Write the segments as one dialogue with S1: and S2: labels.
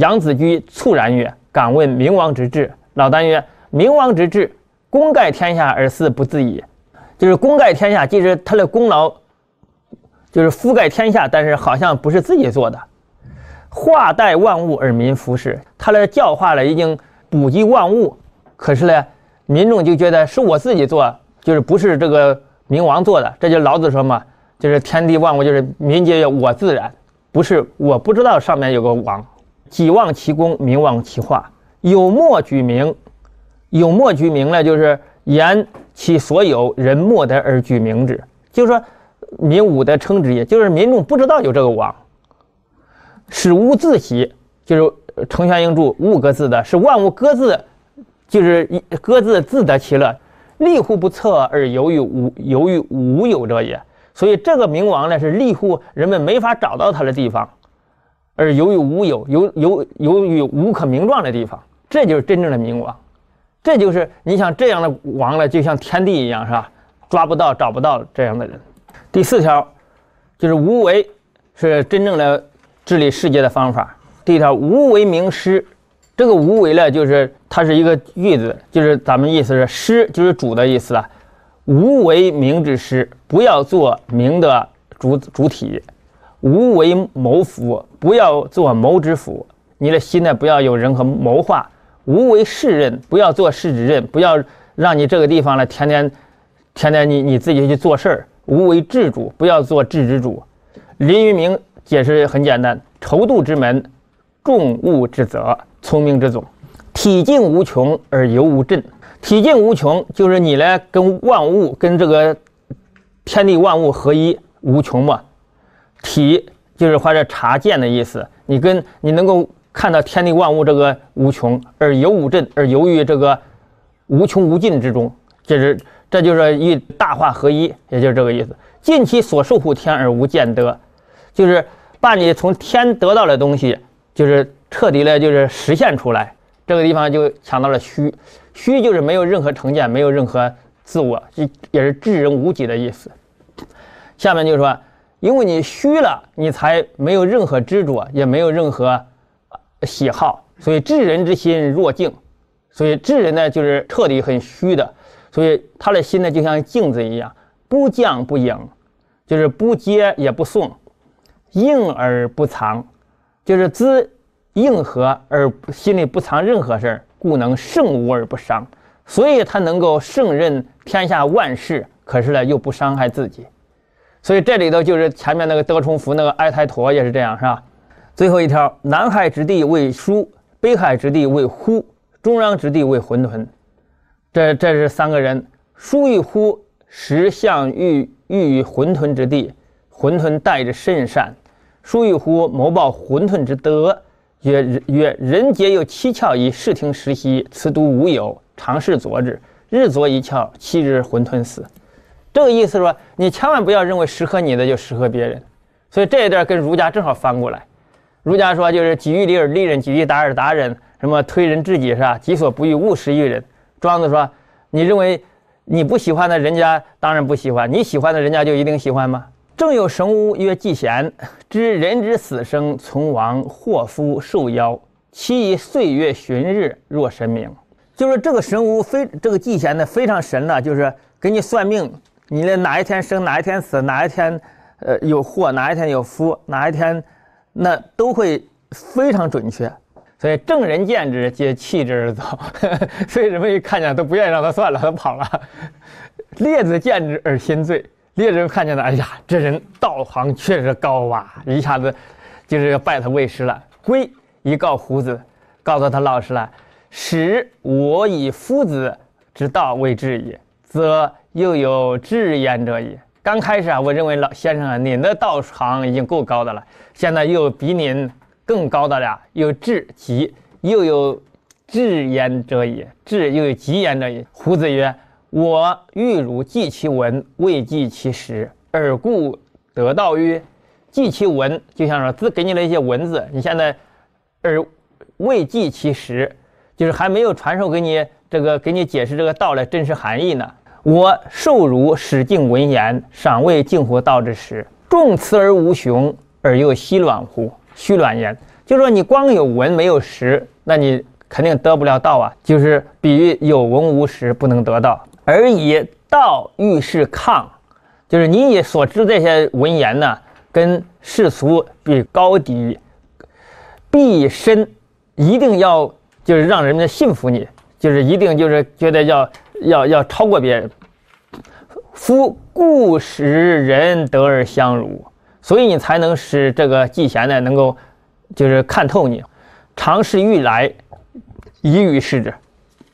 S1: 杨子居猝然曰：“敢问明王之志？”老聃曰：“明王之志，功盖天下而四不自已。就是功盖天下，其实他的功劳，就是覆盖天下，但是好像不是自己做的。化带万物而民服事，他的教化了已经补及万物，可是呢，民众就觉得是我自己做，就是不是这个明王做的。这就是老子说嘛，就是天地万物，就是民皆我自然，不是我不知道上面有个王。”己忘其功，名忘其化，有莫举名，有莫举名呢？就是言其所有人莫得而举名之，就是说民无得称之也。就是民众不知道有这个王，使无自喜，就是程玄英注五个字的是万物各自，就是各自自得其乐，立乎不测而由于无由于无有者也。所以这个冥王呢，是立乎人们没法找到他的地方。而由于无有，由由由于无可名状的地方，这就是真正的明王，这就是你想这样的王呢，就像天地一样，是吧？抓不到，找不到这样的人。第四条，就是无为是真正的治理世界的方法。第一条，无为明师，这个无为呢，就是它是一个句字，就是咱们意思是师，就是主的意思啊。无为明之师，不要做明的主主体，无为谋福。不要做谋之辅，你的心呢不要有人和谋划。无为世任，不要做世之任，不要让你这个地方呢天天天天你你自己去做事儿。无为治主，不要做治之主。林云明解释很简单：，筹度之门，众物之责，聪明之总。体尽无穷而犹无朕。体尽无穷，就是你呢跟万物，跟这个天地万物合一无穷嘛。体。就是怀着察见的意思，你跟你能够看到天地万物这个无穷，而有无朕，而由于这个无穷无尽之中，就是这就是与大化合一，也就是这个意思。尽其所受乎天而无见得，就是把你从天得到的东西，就是彻底的，就是实现出来。这个地方就讲到了虚，虚就是没有任何成见，没有任何自我，也是至人无己的意思。下面就说。因为你虚了，你才没有任何执着，也没有任何喜好，所以至人之心若镜，所以至人呢就是彻底很虚的，所以他的心呢就像镜子一样，不降不影，就是不接也不送，应而不藏，就是知应和而心里不藏任何事儿，故能胜无而不伤，所以他能够胜任天下万事，可是呢又不伤害自己。所以这里头就是前面那个德崇福那个哀台陀也是这样是吧？最后一条，南海之地为疏，北海之地为忽，中央之地为混沌。这这是三个人，疏与忽实相欲欲于混沌之地，混沌带着甚善。疏与忽谋报混沌之德，曰曰人皆有七窍以视听实息，此独无有，常视佐之。日佐一窍，七日混沌死。这个意思说，你千万不要认为适合你的就适合别人，所以这一段跟儒家正好翻过来。儒家说就是己欲立而立人，己欲达而达人，什么推人至己是吧？己所不欲，勿施于人。庄子说，你认为你不喜欢的人家当然不喜欢，你喜欢的人家就一定喜欢吗？正有神巫曰季贤，知人之死生存亡祸福寿夭，其以岁月旬日若神明。就是这个神巫非这个季贤呢非常神了，就是给你算命。你的哪一天生，哪一天死，哪一天，呃，有祸，哪一天有福，哪一天，那都会非常准确。所以正人见之皆弃之而走，所以人们一看见都不愿意让他算了，他跑了。列子见之而心醉，列子看见了，哎呀，这人道行确实高啊，一下子就是要拜他为师了。归一告胡子，告诉他老师了：“使我以夫子之道为治也，则。”又有至焉者也。刚开始啊，我认为老先生啊，您的道行已经够高的了。现在又比您更高的了，有至极，又有至焉者也，至又有极焉者也。胡子曰：“我欲汝记其文，未记其实，而故得道于记其文。就像说，只给你了一些文字，你现在而未记其实，就是还没有传授给你这个给你解释这个道的真实含义呢。”我受辱使敬文言，尚未敬乎道之时，众辞而无雄，而又虚卵乎？虚卵焉？就是说你光有文没有实，那你肯定得不了道啊。就是比喻有文无实不能得道而以道欲是抗，就是你以所知这些文言呢，跟世俗比高低，必深，一定要就是让人们信服你，就是一定就是觉得叫。要要超过别人，夫故使人得而相辱，所以你才能使这个季贤呢能够，就是看透你。常事欲来，以于视之，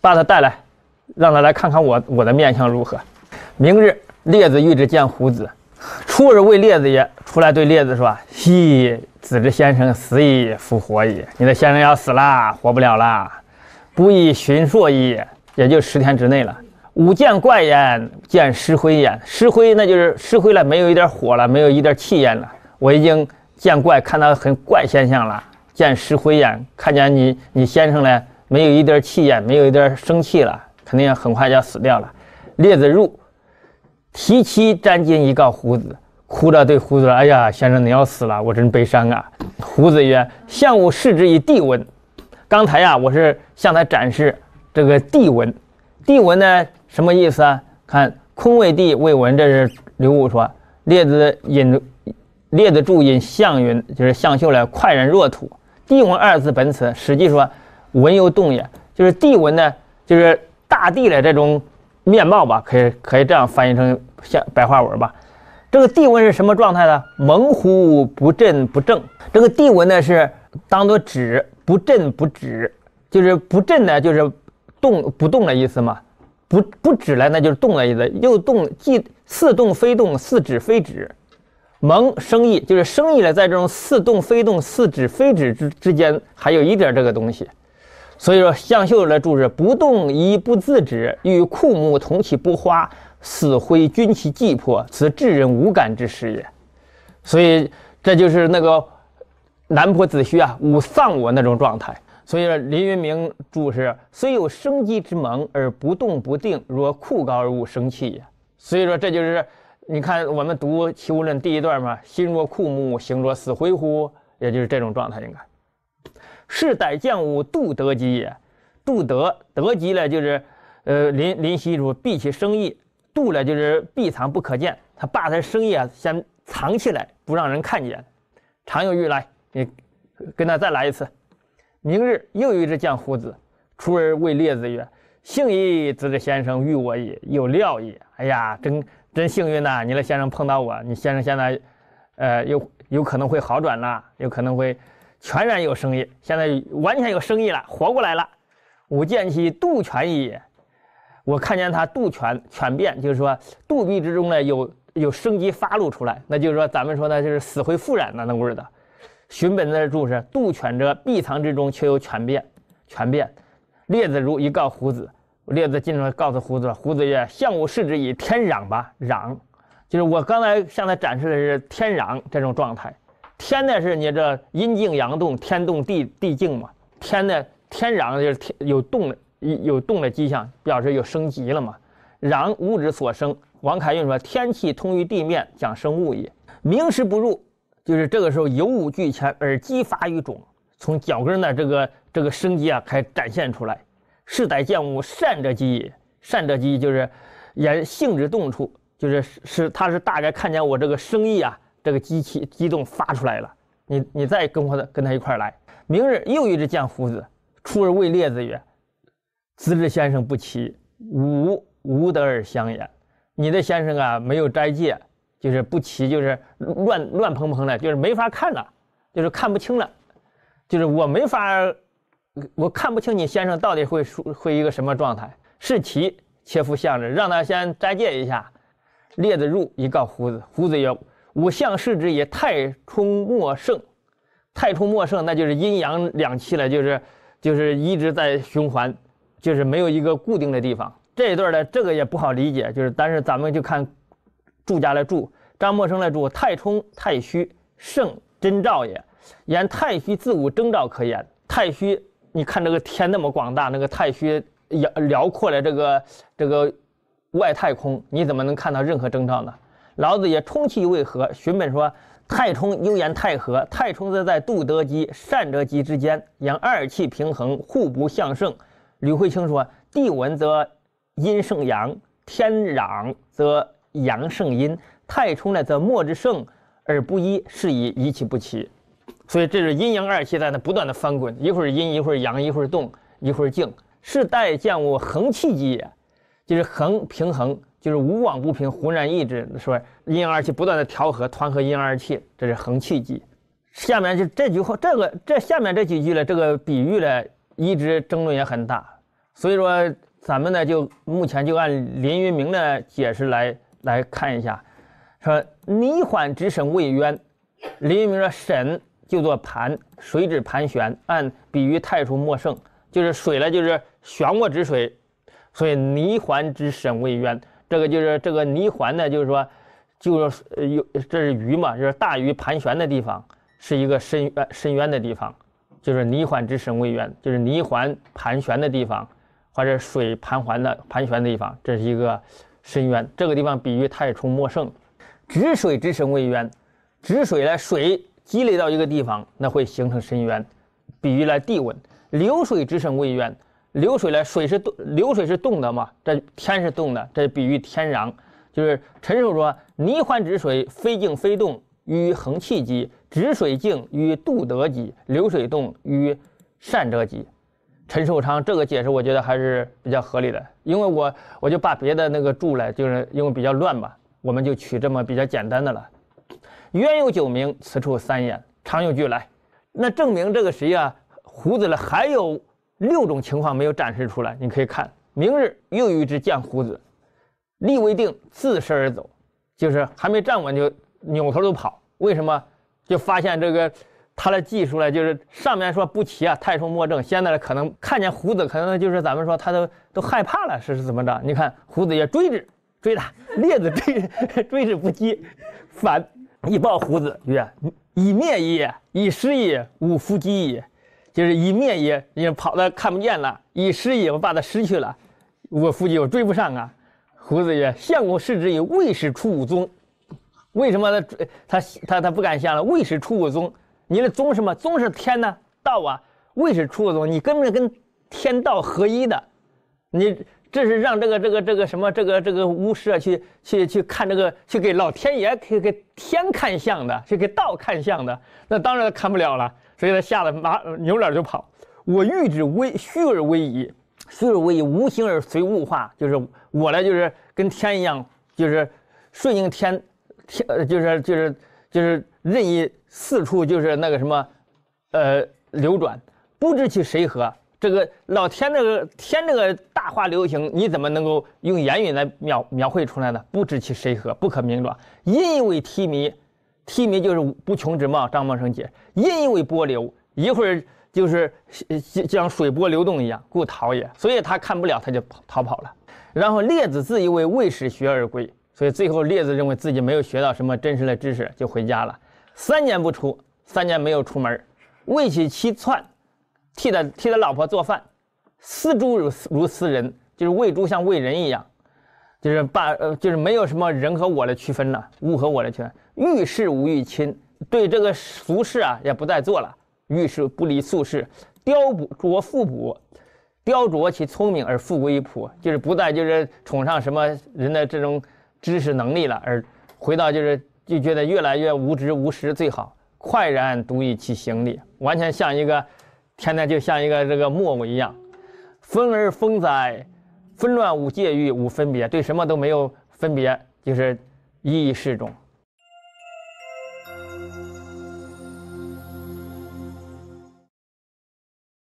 S1: 把他带来，让他来看看我我的面相如何。明日，列子欲之见胡子，出而为列子也，出来对列子说，昔子之先生死矣，复活矣。你的先生要死啦，活不了啦，不以寻硕矣。”也就十天之内了。吾见怪焉，见石灰焉。石灰那就是石灰了，没有一点火了，没有一点气焰了。我已经见怪，看到很怪现象了。见石灰焉，看见你，你先生呢？没有一点气焰，没有一点生气了，肯定很快要死掉了。列子入，提妻沾巾以告胡子，哭着对胡子说：“哎呀，先生你要死了，我真悲伤啊。”胡子曰：“相吾视之以地闻，刚才呀，我是向他展示。”这个地纹，地纹呢什么意思啊？看坤为地为文，这是刘武说。列子引，列子注引相云，就是相秀了。快人若土，地文二字本此。史记说，文犹动也，就是地纹呢，就是大地的这种面貌吧，可以可以这样翻译成像白话文吧。这个地纹是什么状态呢？猛虎不振不正。这个地纹呢是当做止，不振不止，就是不振呢，就是。动不动的意思嘛，不不止了，那就是动的意思，又动，即似动非动，似止非止，萌生意就是生意了，在这种似动非动、似止非止之之间，还有一点这个东西。所以说，向秀来注释：“不动一不自止，与枯木同其不花，死灰均其寂破，此至人无感之时也。”所以这就是那个南坡子虚啊，吾丧我那种状态。所以说，林云明注是：虽有生机之萌，而不动不定，若酷高而无生气也。所以说，这就是你看我们读《齐物论》第一段嘛，心若枯木，形若死灰乎？也就是这种状态。应该是待见物，度得极也，度得得极了，就是呃，林林溪说：避其生意，度了就是避藏不可见。他把他的生意啊先藏起来，不让人看见。常有欲来，你跟他再来一次。明日又有一只将胡子，出而谓列子曰：“幸矣，子之先生遇我矣，有料矣。”哎呀，真真幸运呐！你的先生碰到我，你先生现在，呃，有有可能会好转了，有可能会全然有生意，现在完全有生意了，活过来了。吾见其度权矣，我看见他度权权变，就是说肚壁之中呢有有生机发露出来，那就是说咱们说呢就是死灰复燃的那种的。荀本在这注是：杜犬者，必藏之中，却有犬变。犬变，列子如一告胡子。列子进来告诉胡子，胡子曰：“象吾示之以天壤吧，壤，就是我刚才向他展示的是天壤这种状态。天呢是你这阴静阳动，天动地地静嘛。天呢天壤就是天有动的，有动的迹象，表示有升级了嘛。壤物质所生。王凯运说：天气通于地面，讲生物也。明时不入。”就是这个时候，有物俱全而激发于种，从脚跟的这个这个生机啊，开展现出来。世代见物善者机，善者机就是言性质动处，就是是他是大概看见我这个生意啊，这个机器激动发出来了。你你再跟我跟他一块来。明日又一只见胡子出而谓列子曰：“子之先生不齐，吾吾得而相也。你的先生啊，没有斋戒。”就是不齐，就是乱乱蓬蓬的，就是没法看了，就是看不清了，就是我没法，我看不清你先生到底会输会一个什么状态。是棋切夫相着，让他先斋戒一下。列子入一告胡子，胡子也五象视之也太冲莫盛，太冲莫盛，那就是阴阳两气了，就是就是一直在循环，就是没有一个固定的地方。这一段呢，这个也不好理解，就是但是咱们就看住家的住，张默生来注：太冲太虚，胜真兆也。言太虚自无征兆可言。太虚，你看这个天那么广大，那个太虚辽辽阔的这个这个外太空，你怎么能看到任何征兆呢？老子也冲气为何？荀本说：太冲又言太和。太冲则在度德基、善德基之间，言二气平衡，互不相胜。吕慧卿说：地文则阴胜阳，天壤则。阳胜阴，太冲呢则末之盛而不一，是以一气不齐。所以这是阴阳二气在那不断的翻滚，一会儿阴一会儿阳，一会儿动一会儿静，是待见物恒气机也，就是恒平衡，就是无往不平，浑然一之。说阴阳二气不断的调和、团合阴阳二气，这是恒气机。下面就这句话、这个这下面这几句呢，这个比喻呢一直争论也很大，所以说咱们呢就目前就按林云明的解释来。来看一下，说泥缓之深未渊。李明说：“沈就做盘，水指盘旋，按比喻太初莫盛，就是水呢，就是漩涡之水，所以泥环之深未渊，这个就是这个泥环呢，就是说，就是有这是鱼嘛，就是大鱼盘旋的地方，是一个深渊，深渊的地方，就是泥环之深未渊，就是泥环盘旋的地方，或者水盘环的盘旋的地方，这是一个。”深渊这个地方比喻太冲莫盛，止水之神为渊，止水呢，水积累到一个地方，那会形成深渊，比喻来地稳。流水之神为渊，流水呢，水是动，流水是动的嘛？这天是动的，这比喻天壤。就是陈寿说：“泥洹止水，非静非动，于恒气极；止水静于度德极，流水动于善者极。”陈寿昌这个解释，我觉得还是比较合理的。因为我我就把别的那个注来，就是因为比较乱嘛，我们就取这么比较简单的了。冤有九名，此处三言，常有俱来。那证明这个谁呀？胡子了还有六种情况没有展示出来。你可以看，明日又有一只犟胡子，立未定，自身而走，就是还没站稳就扭头就跑。为什么？就发现这个。他的技术呢，就是上面说不齐啊，太冲莫正。现在呢，可能看见胡子，可能就是咱们说他都都害怕了，是是怎么着？你看胡子也追着追他列子追追着不击，反一抱胡子曰：以灭也，以失也，吾弗击也。就是以灭也，你跑的看不见了；以失也，我把他失去了，我弗击我追不上啊。胡子曰：相公视之以未士出武宗，为什么他他他他不敢相了？未士出五宗。你的宗什么宗是天呢道啊？位是出宗，你根本跟天道合一的，你这是让这个这个这个什么这个这个巫师啊去去去看这个去给老天爷去给天看相的，去给道看相的，那当然看不了了，所以他吓得马扭脸就跑。我欲之微虚而微矣，虚而微矣，无形而随物化，就是我呢，就是跟天一样，就是顺应天天，就是就是就是任意。四处就是那个什么，呃，流转，不知其谁何。这个老天那个天那个大化流行，你怎么能够用言语来描描绘出来呢？不知其谁何，不可名状。因为梯迷，梯迷就是不穷之貌。张梦生解，因为波流，一会儿就是像像水波流动一样，故逃也。所以他看不了，他就逃跑了。然后列子自以为未始学而归，所以最后列子认为自己没有学到什么真实的知识，就回家了。三年不出，三年没有出门儿，其妻鸡替他替他老婆做饭，思诸如如思人，就是喂猪像喂人一样，就是把呃就是没有什么人和我的区分了，物和我的区。分，遇事无欲亲，对这个俗事啊也不再做了。遇事不离俗事，雕补拙，复补，雕琢其聪明而富贵于朴，就是不再就是崇尚什么人的这种知识能力了，而回到就是。就觉得越来越无知无识最好，快然独立其行李，完全像一个，天天就像一个这个木偶一样，分而风在，纷乱无界域无分别，对什么都没有分别，就是意适中。